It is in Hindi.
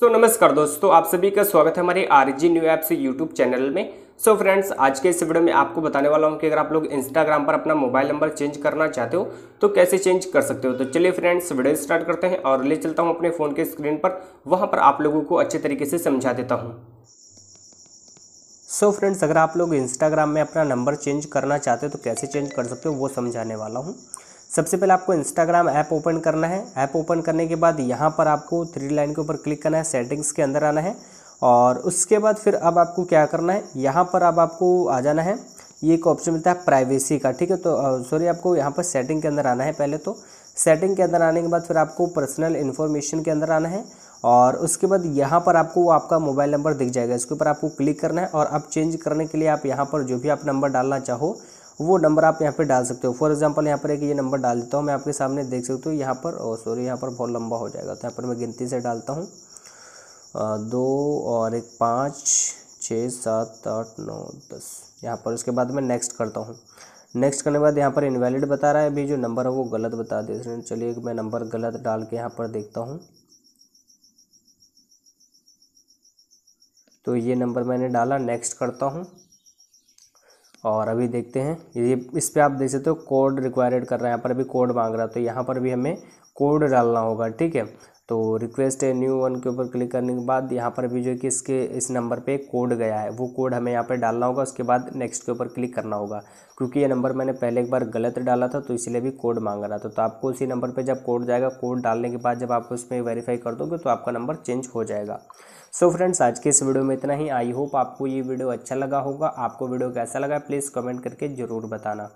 सो so, नमस्कार दोस्तों आप सभी का स्वागत है हमारे आर जी न्यू ऐप से यूट्यूब चैनल में सो so, फ्रेंड्स आज के इस वीडियो में आपको बताने वाला हूँ कि अगर आप लोग इंस्टाग्राम पर अपना मोबाइल नंबर चेंज करना चाहते हो तो कैसे चेंज कर सकते हो तो चलिए फ्रेंड्स वीडियो स्टार्ट करते हैं और ले चलता हूँ अपने फ़ोन के स्क्रीन पर वहाँ पर आप लोगों को अच्छे तरीके से समझा देता हूँ सो so फ्रेंड्स अगर आप लोग इंस्टाग्राम में अपना नंबर चेंज करना चाहते हो तो कैसे चेंज कर सकते हो वो समझाने वाला हूँ सबसे पहले आपको इंस्टाग्राम ऐप ओपन करना है ऐप ओपन करने के बाद यहाँ पर आपको थ्री लाइन के ऊपर क्लिक करना है सेटिंग्स के अंदर आना है और उसके बाद फिर अब आपको क्या करना है यहाँ पर अब आपको आ जाना है ये एक ऑप्शन मिलता है प्राइवेसी का ठीक है तो सॉरी आपको यहाँ पर सेटिंग के अंदर आना है पहले तो सेटिंग के अंदर आने के बाद फिर आपको पर्सनल इन्फॉर्मेशन के अंदर आना है और उसके बाद यहाँ पर आपको वो आपका मोबाइल नंबर दिख जाएगा इसके ऊपर आपको क्लिक करना है और अब चेंज करने के लिए आप यहाँ पर जो भी आप नंबर डालना चाहो वो नंबर आप यहाँ पर डाल सकते हो फॉर एग्जाम्पल यहाँ पर एक ये नंबर डाल देता हूँ मैं आपके सामने देख सकते हो यहाँ पर और oh, सॉरी यहाँ पर बहुत लंबा हो जाएगा तो यहाँ पर मैं गिनती से डालता हूँ दो और एक पाँच छः सात आठ नौ दस यहाँ पर उसके बाद मैं नेक्स्ट करता हूँ नेक्स्ट करने के बाद यहाँ पर इनवैलिड बता रहा है अभी जो नंबर है वो गलत बता दे चलिए मैं नंबर गलत डाल के यहाँ पर देखता हूँ तो ये नंबर मैंने डाला नेक्स्ट करता हूँ और अभी देखते हैं ये इस पर आप देख सकते हो कोड रिक्वायर्ड कर रहा है यहाँ पर भी कोड मांग रहा है तो यहाँ पर भी हमें कोड डालना होगा ठीक है तो रिक्वेस्ट है न्यू वन के ऊपर क्लिक करने के बाद यहाँ पर भी जो है कि इसके इस नंबर पे कोड गया है वो कोड हमें यहाँ पर डालना होगा उसके बाद नेक्स्ट के ऊपर क्लिक करना होगा क्योंकि ये नंबर मैंने पहले एक बार गलत डाला था तो इसलिए भी कोड मांग रहा था तो आपको उसी नंबर पे जब कोड जाएगा कोड डालने के बाद जब आप उसमें वेरीफाई कर दोगे तो आपका नंबर चेंज हो जाएगा सो so फ्रेंड्स आज के इस वीडियो में इतना ही आई होप आपको ये वीडियो अच्छा लगा होगा आपको वीडियो कैसा लगा प्लीज़ कमेंट करके ज़रूर बताना